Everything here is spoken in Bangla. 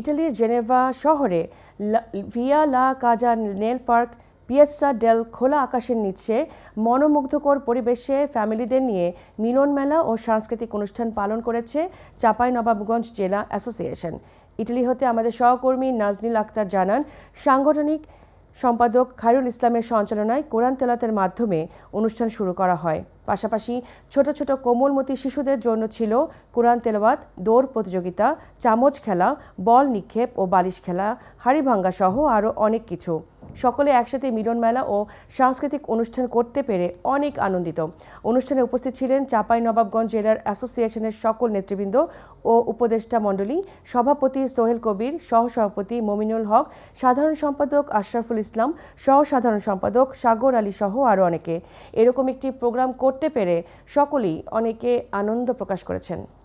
ইটালির জেনেভা শহরে ভিয়া লা কাজা নেল পার্ক পিয়াসা ডেল খোলা আকাশের নিচে মনোমুগ্ধকর পরিবেশে ফ্যামিলিদের নিয়ে মিলন মেলা ও সাংস্কৃতিক অনুষ্ঠান পালন করেছে নবাবগঞ্জ জেলা অ্যাসোসিয়েশন ইটালি হতে আমাদের সহকর্মী নাজনীল আক্তার জানান সাংগঠনিক সম্পাদক খায়রুল ইসলামের সঞ্চালনায় কোরআন তেলাতের মাধ্যমে অনুষ্ঠান শুরু করা হয় পাশাপাশি ছোট ছোট কোমলমতি শিশুদের জন্য ছিল কোরআন তেলাওয়াত দৌড় প্রতিযোগিতা চামচ খেলা বল নিক্ষেপ ও বালিশ খেলা হাড়ি ভাঙ্গা সহ আরও অনেক কিছু সকলে একসাথে মিলন মেলা ও সাংস্কৃতিক অনুষ্ঠান করতে পেরে অনেক আনন্দিত অনুষ্ঠানে উপস্থিত ছিলেন চাপাই নবাবগঞ্জ জেলার অ্যাসোসিয়েশনের সকল নেতৃবৃন্দ ও উপদেষ্টা মণ্ডলী সভাপতি সোহেল কবির সহসভাপতি মমিনুল হক সাধারণ সম্পাদক আশরাফুল ইসলাম সহ সাধারণ সম্পাদক সাগর আলী সহ আরও অনেকে এরকম একটি প্রোগ্রাম করতে পেরে সকলেই অনেকে আনন্দ প্রকাশ করেছেন